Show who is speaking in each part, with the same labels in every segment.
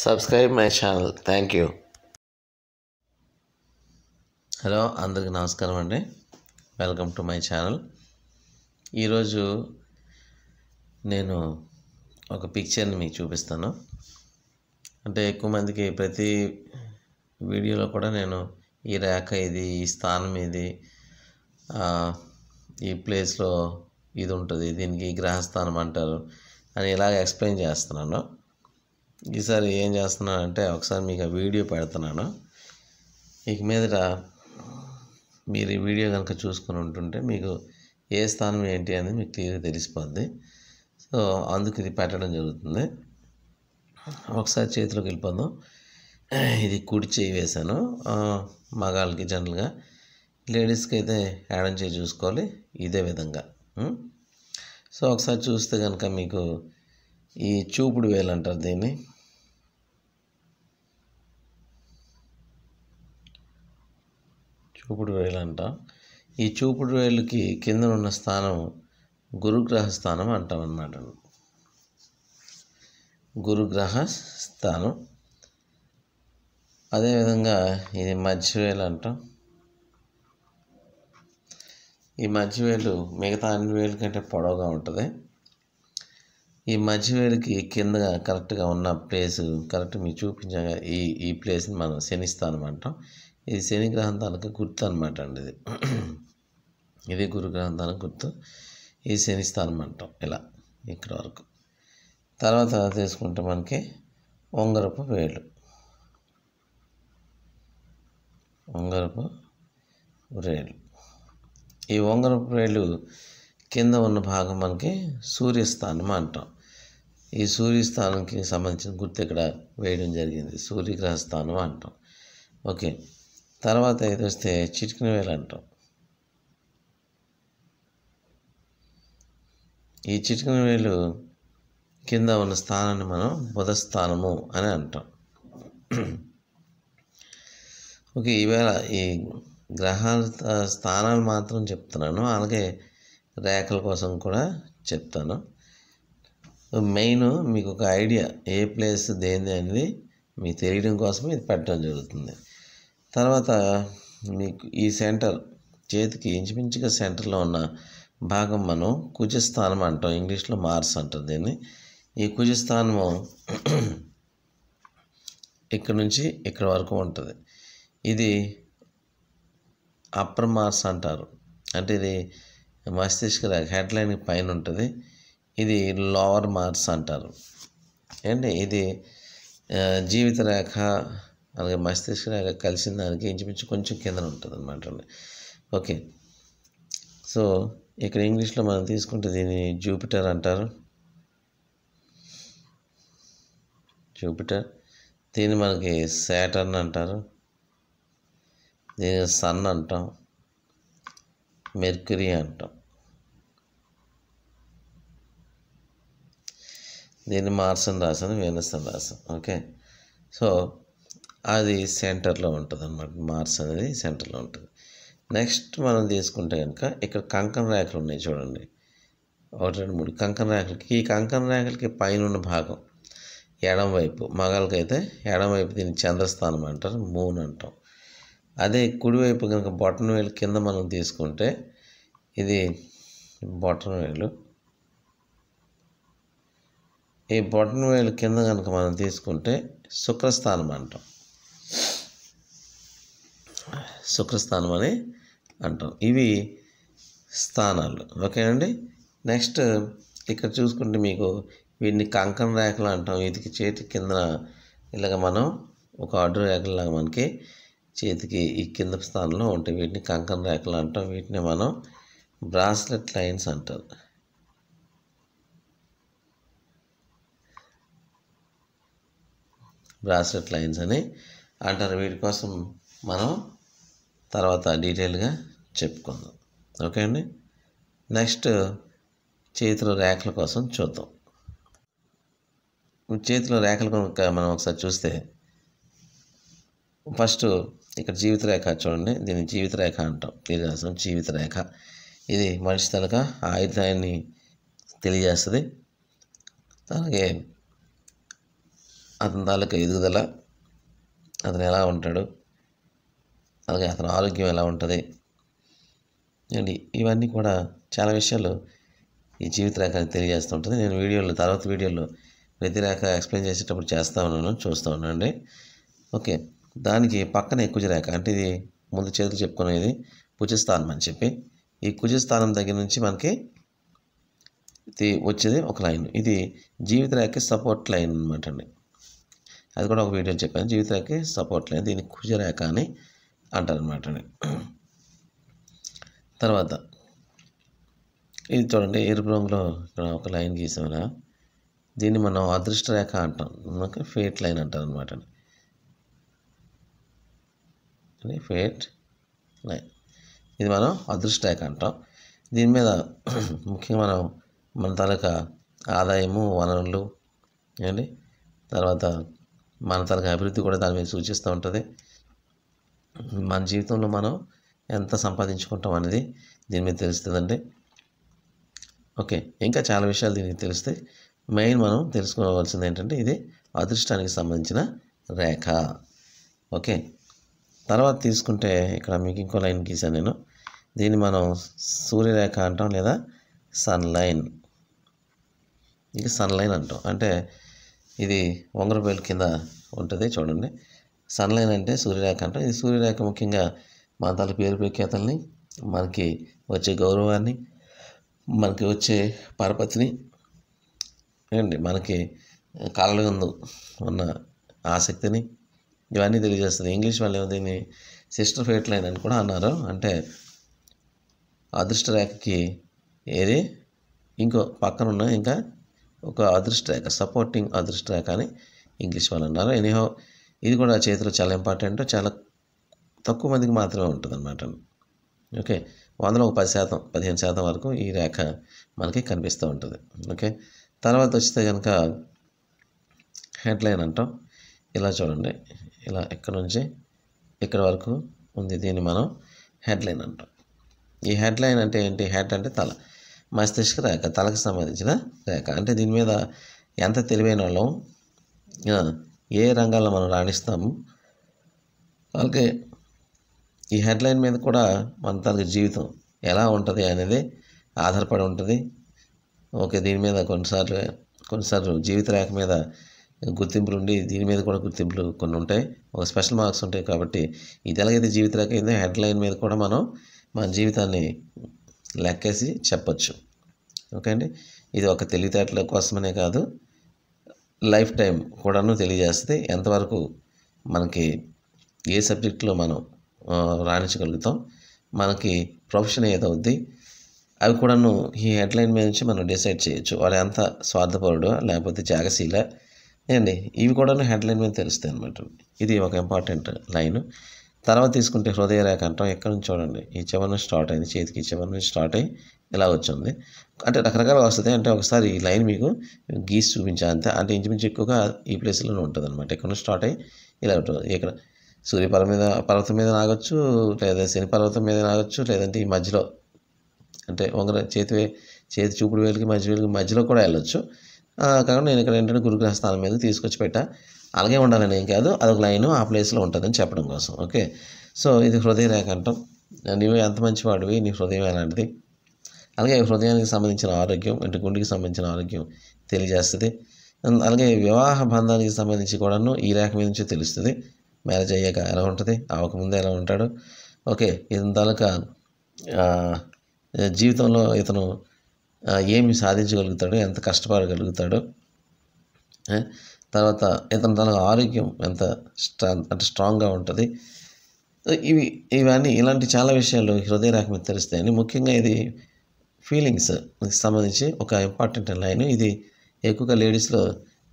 Speaker 1: subscribe my channel thank you hello అందరికి నమస్కారం అండి వెల్కమ్ టు మై ఛానల్ ఈరోజు నేను ఒక పిక్చర్ని మీకు చూపిస్తాను అంటే ఎక్కువ మందికి ప్రతి వీడియోలో కూడా నేను ఈ రేఖ ఇది ఈ స్థానం ఇది ఈ ప్లేస్లో ఇది ఉంటుంది దీనికి గ్రహస్థానం అంటారు అని ఇలాగ ఎక్స్ప్లెయిన్ చేస్తున్నాను ఈసారి ఏం చేస్తున్నానంటే ఒకసారి మీకు వీడియో పెడుతున్నాను ఇక మీదట మీరు ఈ వీడియో కనుక చూసుకుని ఉంటుంటే మీకు ఏ స్థానం ఏంటి అనేది మీకు క్లియర్గా తెలిసిపోద్ది సో అందుకు ఇది పెట్టడం జరుగుతుంది ఒకసారి చేతిలోకి వెళ్ళిపోదాం ఇది కుడి చేయి వేశాను మగాళ్ళకి జనరల్గా లేడీస్కి అయితే యాడం చేయి చూసుకోవాలి ఇదే విధంగా సో ఒకసారి చూస్తే కనుక మీకు ఈ చూపుడు వేలు అంటారు దీన్ని చూపుడు వేలు అంటాం ఈ చూపుడు వేలుకి కింద ఉన్న స్థానం గురుగ్రహ స్థానం అంటాం అన్నమాట గురుగ్రహ స్థానం అదేవిధంగా ఇది మధ్యవేలు అంటాం ఈ మధ్యవేలు మిగతా అన్ని వేలు కంటే పొడవుగా ఉంటుంది ఈ మధ్యవేలుకి కిందగా కరెక్ట్గా ఉన్న ప్లేస్ కరెక్ట్ మీరు చూపించగా ఈ ఈ ప్లేస్ని మనం శనిస్థానం అంటాం ఇది శని గ్రహం గుర్తు అనమాట అండి ఇది ఇది గురు తాలూకు గుర్తు ఈ శని స్థానం అంటాం ఇలా ఇక్కడ వరకు తర్వాత తీసుకుంటే మనకి ఉంగరపు వేలు ఉంగరపు రేలు ఈ ఉంగరపు రేలు కింద ఉన్న భాగం మనకి సూర్యస్థానం అంటాం ఈ సూర్యస్థానంకి సంబంధించిన గుర్తు ఇక్కడ వేయడం జరిగింది సూర్యగ్రహ స్థానం అంటాం ఓకే తర్వాత ఇది వస్తే చిటికిన వేలు అంటాం ఈ చిటికిన వేలు కింద ఉన్న స్థానాన్ని మనం బుధస్థానము అని అంటాం ఓకే ఈవేళ ఈ గ్రహాల స్థానాలు మాత్రం చెప్తున్నాను అలాగే రేఖల కోసం కూడా చెప్తాను మెయిన్ మీకు ఒక ఐడియా ఏ ప్లేస్ దేనిది అనేది మీకు తెలియడం కోసం ఇది పెట్టడం జరుగుతుంది తర్వాత మీకు ఈ సెంటర్ చేతికి ఇంచుమించుగా సెంటర్లో ఉన్న భాగం మనం కుజస్థానం అంటాం ఇంగ్లీష్లో మార్స్ అంటారు దీన్ని ఈ కుజస్థానము ఇక్కడ నుంచి ఇక్కడ వరకు ఉంటుంది ఇది అప్పర్ మార్స్ అంటారు అంటే ఇది మస్తిష్క రేఖ హెడ్లైన్ పైన ఉంటుంది ఇది లోవర్ మార్స్ అంటారు అంటే ఇది జీవిత రేఖ అలాగే మస్తిష్కం అలాగే కలిసిన దానికి ఇంచుమించు కొంచెం కింద ఉంటుంది అనమాట ఓకే సో ఇక్కడ ఇంగ్లీష్లో మనం తీసుకుంటే దీన్ని జూపిటర్ అంటారు జూపిటర్ దీన్ని మనకి శాటర్న్ అంటారు దీన్ని సన్ అంటాం మెర్క్యూరీ అంటాం దీన్ని మార్స్ అని రాసాను వెనస్ అని రాసాను ఓకే సో అది సెంటర్లో ఉంటుంది అనమాట మార్స్ అనేది సెంటర్లో ఉంటుంది నెక్స్ట్ మనం తీసుకుంటే కనుక ఇక్కడ కంకణ రేఖలు ఉన్నాయి చూడండి ఒకటి రెండు మూడు కంకణ రేఖలకి ఈ కంకణ రేఖలకి పైన ఉన్న భాగం ఎడంవైపు మగాళ్ళకైతే ఎడంవైపు దీన్ని చంద్రస్థానం అంటారు మూన్ అంటాం అదే కుడివైపు కనుక బొట్టన వేలు కింద మనం తీసుకుంటే ఇది బొట్టన వేలు ఈ బొట్టన వేలు కింద కనుక మనం తీసుకుంటే శుక్రస్థానం అంటాం శుక్రస్థానం అని అంటాం ఇవి స్థానాలు ఓకేనండి నెక్స్ట్ ఇక్కడ చూసుకుంటే మీకు వీటిని కంకణ రేఖలు అంటాం వీటికి చేతి కింద ఇలాగ మనం ఒక అడ్డు రేఖలాగా మనకి చేతికి ఈ కింద స్థానంలో ఉంటాయి వీటిని కంకణ రేఖలు అంటాం వీటిని మనం బ్రాస్లెట్ లైన్స్ అంటారు బ్రాస్లెట్ లైన్స్ అని అంటారు వీటి కోసం మనం తర్వాత డీటెయిల్గా చెప్పుకుందాం ఓకే అండి నెక్స్ట్ చేతుల రేఖల కోసం చూద్దాం చేతిలో రేఖలు కనుక మనం ఒకసారి చూస్తే ఫస్ట్ ఇక్కడ జీవిత రేఖ చూడండి దీన్ని జీవిత రేఖ అంటాం తెలియజేస్తాం జీవిత రేఖ ఇది మనిషి తలక ఆయుధాన్ని తెలియజేస్తుంది అలాగే అతని తాలూకా ఎదుగుదల అతను ఎలా ఉంటాడు అలాగే అతని ఆరోగ్యం ఎలా ఉంటుంది అండి ఇవన్నీ కూడా చాలా విషయాలు ఈ జీవిత రేఖ ఉంటుంది నేను వీడియోలో తర్వాత వీడియోలో ప్రతి రేఖ ఎక్స్ప్లెయిన్ చేసేటప్పుడు చేస్తూ ఉన్నాను చూస్తూ ఉన్నానండి ఓకే దానికి పక్కనే కుజరేఖ అంటే ఇది ముందు చేతులు చెప్పుకునేది కుజస్థానం అని చెప్పి ఈ కుజస్థానం దగ్గర నుంచి మనకి ఇది వచ్చేది ఒక లైన్ ఇది జీవిత రేఖకి సపోర్ట్ లైన్ అనమాట అండి అది కూడా ఒక వీడియో చెప్పాను జీవిత రేఖకి సపోర్ట్ లైన్ దీన్ని కుజరేఖ అని అంటారనమాట తర్వాత ఇది చూడండి ఎరుపు రంగులో ఇక్కడ ఒక లైన్ గీసామరా దీన్ని మనం అదృష్ట రేఖ అంటాం ఫేట్ లైన్ అంటారు అనమాట ఫేట్ లైన్ ఇది మనం అదృష్ట రేఖ అంటాం దీని మీద ముఖ్యంగా మనం మన తలక ఆదాయము వనరులు ఏమండి తర్వాత మన తలక అభివృద్ధి కూడా దాని మీద సూచిస్తూ ఉంటుంది మన జీవితంలో మనం ఎంత సంపాదించుకుంటాం అనేది దీని మీద తెలుస్తుందండి ఓకే ఇంకా చాలా విషయాలు దీనికి తెలుస్తాయి మెయిన్ మనం తెలుసుకోవాల్సింది ఏంటంటే ఇది అదృష్టానికి సంబంధించిన రేఖ ఓకే తర్వాత తీసుకుంటే ఇక్కడ మీకు ఇంకో లైన్ గీసాను నేను దీన్ని మనం సూర్యరేఖ అంటాం లేదా సన్ లైన్ ఇది సన్ లైన్ అంటాం అంటే ఇది ఉంగరబేలు కింద ఉంటుంది చూడండి సన్లైన్ అంటే సూర్యరేఖ అంటాం ఇది సూర్యరేఖ ముఖ్యంగా మతాల పేరు ప్రఖ్యాతల్ని మనకి వచ్చే గౌరవాన్ని మనకి వచ్చే పరపతిని ఏంటి మనకి కాళ్ళ ఉన్న ఆసక్తిని ఇవన్నీ తెలియజేస్తుంది ఇంగ్లీష్ వాళ్ళు ఏమో దీన్ని సిస్టర్ ఫేట్ లైన్ అని కూడా అన్నారు అంటే అదృష్ట రేఖకి ఏది ఇంకో పక్కన ఉన్న ఇంకా ఒక అదృష్ట రేఖ సపోర్టింగ్ అదృష్ట రేఖ అని ఇంగ్లీష్ వాళ్ళు అన్నారు ఎనీహో ఇది కూడా చేతిలో చాలా ఇంపార్టెంట్ చాలా తక్కువ మందికి మాత్రమే ఉంటుంది అనమాట ఓకే వందలో ఒక పది శాతం పదిహేను శాతం వరకు ఈ రేఖ మనకి కనిపిస్తూ ఉంటుంది ఓకే తర్వాత వచ్చితే కనుక హెడ్లైన్ అంటాం ఇలా చూడండి ఇలా ఇక్కడ నుంచి ఇక్కడ వరకు ఉంది దీన్ని మనం హెడ్లైన్ అంటాం ఈ హెడ్లైన్ అంటే ఏంటి హెడ్ అంటే తల మస్తిష్క రేఖ తలకు సంబంధించిన రేఖ అంటే దీని మీద ఎంత తెలివైన వాళ్ళం ఏ రంగాల్లో మనం రాణిస్తాము అలాగే ఈ హెడ్లైన్ మీద కూడా మన తనకి జీవితం ఎలా ఉంటుంది అనేది ఆధారపడి ఉంటుంది ఓకే దీని మీద కొన్నిసార్లు కొన్నిసార్లు జీవిత రేఖ మీద గుర్తింపులు ఉండి దీని మీద కూడా గుర్తింపులు కొన్ని ఉంటాయి ఒక స్పెషల్ మార్క్స్ ఉంటాయి కాబట్టి ఇది ఎలాగైతే జీవిత రేఖ అయిందో హెడ్లైన్ మీద కూడా మనం మన జీవితాన్ని లెక్కేసి చెప్పచ్చు ఓకే అండి ఇది ఒక తెలివితేటల కోసమనే కాదు లైఫ్ టైం కూడాను తెలియజేస్తుంది ఎంతవరకు మనకి ఏ సబ్జెక్టులో మనం రాణించగలుగుతాం మనకి ప్రొఫెషన్ ఏదవుద్ది అవి కూడాను ఈ హెడ్లైన్ మీద నుంచి మనం డిసైడ్ చేయొచ్చు వాడు ఎంత స్వార్థపరుడు లేకపోతే జాగశీల అండి ఇవి కూడాను హెడ్లైన్ మీద తెలుస్తాయి అనమాట ఇది ఒక ఇంపార్టెంట్ లైన్ తర్వాత తీసుకుంటే హృదయ రేఖ అంటాం ఎక్కడి నుంచి చూడండి ఈ చివరి నుంచి స్టార్ట్ అయింది చేతికి ఈ చివరి నుంచి స్టార్ట్ అయ్యి ఇలా వచ్చింది అంటే రకరకాలుగా వస్తుంది అంటే ఒకసారి ఈ లైన్ మీకు గీసి చూపించా అంతే అంటే ఇంచుమించు ఎక్కువగా ఈ ప్లేస్లోనే ఉంటుంది అనమాట ఎక్కడి నుంచి స్టార్ట్ అయ్యి ఇలా ఉంటుంది ఇక్కడ సూర్యపర్వతం మీద పర్వతం మీద నాగొచ్చు లేదా శని పర్వతం మీద నాగొచ్చు లేదంటే ఈ మధ్యలో అంటే వంగర చేతి చేతి చూపుడు వేలికి మధ్య వేలికి మధ్యలో కూడా వెళ్ళొచ్చు కాకుండా నేను ఇక్కడ ఏంటంటే గురుగ్రహ స్థానం మీద తీసుకొచ్చి పెట్టా అలాగే ఉండాలని ఏం కాదు అదొక లైను ఆ ప్లేస్లో ఉంటుందని చెప్పడం కోసం ఓకే సో ఇది హృదయ రేఖ అంటాం నీవు ఎంత మంచివాడివి నీ హృదయం ఎలాంటిది అలాగే హృదయానికి సంబంధించిన ఆరోగ్యం అంటే గుండెకి సంబంధించిన ఆరోగ్యం తెలియజేస్తుంది అలాగే వివాహ బంధానికి సంబంధించి కూడాను ఈ రేఖ మీద నుంచి తెలుస్తుంది మ్యారేజ్ అయ్యాక ఎలా ఉంటుంది అవ్వకముందే ఎలా ఉంటాడు ఓకే ఇతని జీవితంలో ఇతను ఏమి సాధించగలుగుతాడు ఎంత కష్టపడగలుగుతాడు తర్వాత ఇతను తన ఆరోగ్యం ఎంత స్ట్రాంగ్ అంటే స్ట్రాంగ్గా ఉంటుంది ఇవి ఇవన్నీ ఇలాంటి చాలా విషయాలు హృదయ రకం తెలుస్తాయని ముఖ్యంగా ఇది ఫీలింగ్స్ సంబంధించి ఒక ఇంపార్టెంట్ లైన్ ఇది ఎక్కువగా లేడీస్లో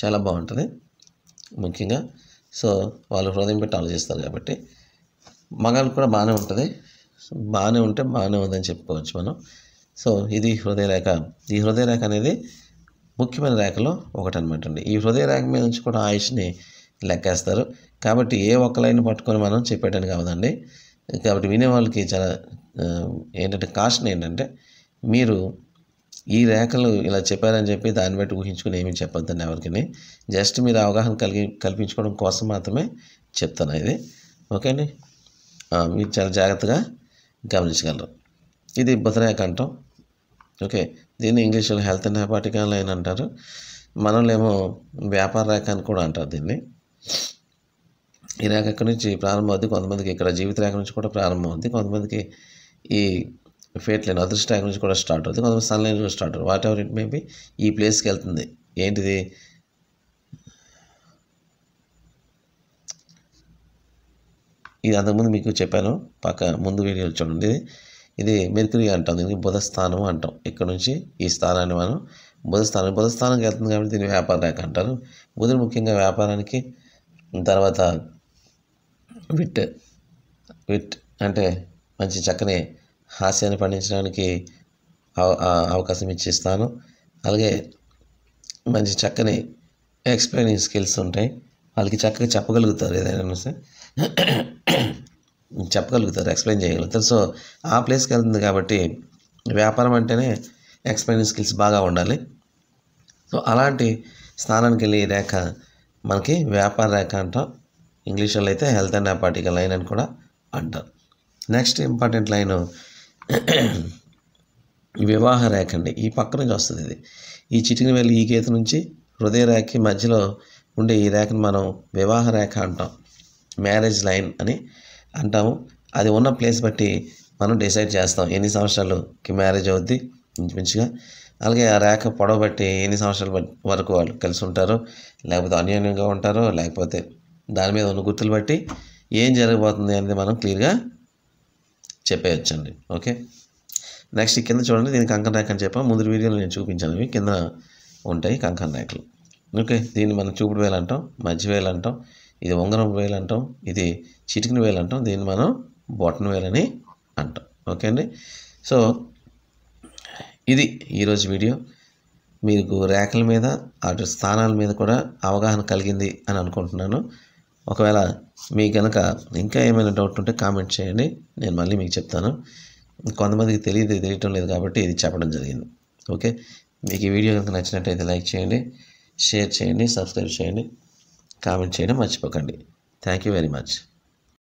Speaker 1: చాలా బాగుంటుంది ముఖ్యంగా సో వాళ్ళు హృదయం పెట్టి ఆలోచిస్తారు కాబట్టి మగాళ్ళు కూడా బాగానే ఉంటుంది బాగానే ఉంటే బాగానే ఉందని చెప్పుకోవచ్చు మనం సో ఇది హృదయరేఖ ఈ హృదయరేఖ అనేది ముఖ్యమైన రేఖలో ఒకటి అనమాట అండి ఈ హృదయ రేఖ మీద నుంచి కూడా ఆయుష్ని లెక్కేస్తారు కాబట్టి ఏ ఒక్క లైన్ పట్టుకొని మనం చెప్పేటానికి కావదండి కాబట్టి వినేవాళ్ళకి చాలా ఏంటంటే కాస్ట్ని ఏంటంటే మీరు ఈ రేఖలు ఇలా చెప్పారని చెప్పి దాన్ని బట్టి ఊహించుకుని ఏమీ చెప్పొద్దండి ఎవరికని జస్ట్ మీరు అవగాహన కలిగి కల్పించుకోవడం కోసం మాత్రమే చెప్తాను ఇది ఓకే అండి మీరు చాలా జాగ్రత్తగా గమనించగలరు ఇది బుధరేఖ అంటాం ఓకే దీన్ని ఇంగ్లీష్లో హెల్త్ అండ్ హెపాటికల్ అని అంటారు మనలేమో వ్యాపార రేఖ అని కూడా అంటారు దీన్ని ఈ రేఖ ఎక్కడి నుంచి ప్రారంభం అవుతుంది కొంతమందికి ఇక్కడ జీవిత రేఖ నుంచి కూడా ప్రారంభం అవుతుంది కొంతమందికి ఈ ఫేట్ లైన్ అదృష్ట రేఖ నుంచి కూడా స్టార్ట్ అవుతుంది కొంతమంది సన్ నుంచి కూడా స్టార్ట్ అవుతుంది వాట్ ఎవర్ ఇట్ మేబీ ఈ ప్లేస్కి వెళ్తుంది ఏంటిది ఇది అంతకుముందు మీకు చెప్పాను పక్క ముందు వీడియో చూడండి ఇది మెర్క్యూరీ అంటాం దీనికి బుధ స్థానం అంటాం ఇక్కడ నుంచి ఈ స్థానాన్ని మనం బుధ స్థానం బుధ స్థానంకి వెళ్తుంది కాబట్టి దీన్ని వ్యాపార రేఖ అంటారు బుధుడు ముఖ్యంగా వ్యాపారానికి తర్వాత విట్ విట్ అంటే మంచి చక్కని హాస్యాన్ని పండించడానికి అవకాశం ఇచ్చే స్థానం అలాగే మంచి చక్కని ఎక్స్ప్లెయినింగ్ స్కిల్స్ ఉంటాయి వాళ్ళకి చక్కగా చెప్పగలుగుతారు ఏదైనా సరే చెప్పగలుగుతారు ఎక్స్ప్లెయిన్ చేయగలుగుతారు సో ఆ ప్లేస్కి వెళ్తుంది కాబట్టి వ్యాపారం అంటేనే ఎక్స్ప్లెయిన్ స్కిల్స్ బాగా ఉండాలి సో అలాంటి స్థానానికి వెళ్ళి రేఖ మనకి వ్యాపార రేఖ అంటాం ఇంగ్లీష్లో అయితే హెల్త్ అండ్ అపాటిక లైన్ అని కూడా అంటాం నెక్స్ట్ ఇంపార్టెంట్ లైన్ వివాహ రేఖ అండి ఈ పక్క నుంచి వస్తుంది ఇది ఈ చిటికిన వెళ్ళి ఈ గీత నుంచి హృదయ రేఖకి మధ్యలో ఉండే ఈ రేఖను మనం వివాహ రేఖ అంటాం మ్యారేజ్ లైన్ అని అంటాము అది ఉన్న ప్లేస్ బట్టి మనం డిసైడ్ చేస్తాం ఎన్ని సంవత్సరాలకి మ్యారేజ్ అవుద్ది ఇంచుమించుగా అలాగే ఆ రేఖ పొడవ బట్టి ఎన్ని సంవత్సరాల వరకు వాళ్ళు కలిసి ఉంటారో లేకపోతే అన్యోన్యంగా ఉంటారో లేకపోతే దాని మీద ఉన్న గుర్తులు బట్టి ఏం జరగబోతుంది అనేది మనం క్లియర్గా చెప్పేయచ్చండి ఓకే నెక్స్ట్ కింద చూడండి దీని కంకన్ రేఖ అని చెప్పాను ముందు వీడియోలో నేను చూపించాను కింద ఉంటాయి కంకన్ రేఖలు ఓకే దీన్ని మనం చూపుడు వేలు అంటాం మధ్య వేలు అంటాం ఇది ఉంగరం వేలు అంటాం ఇది చిటికిన వేలు అంటాం దీన్ని మనం బొట్టన అని అంటాం ఓకే అండి సో ఇది ఈరోజు వీడియో మీకు ర్యాకుల మీద అటు స్థానాల మీద కూడా అవగాహన కలిగింది అని అనుకుంటున్నాను ఒకవేళ మీ కనుక ఇంకా ఏమైనా డౌట్ ఉంటే కామెంట్ చేయండి నేను మళ్ళీ మీకు చెప్తాను కొంతమందికి తెలియదు తెలియటం లేదు కాబట్టి ఇది చెప్పడం జరిగింది ఓకే మీకు ఈ వీడియో కనుక నచ్చినట్టయితే లైక్ చేయండి షేర్ చేయండి సబ్స్క్రైబ్ చేయండి కామెంట్ చేయడం మర్చిపోకండి థ్యాంక్ యూ వెరీ మచ్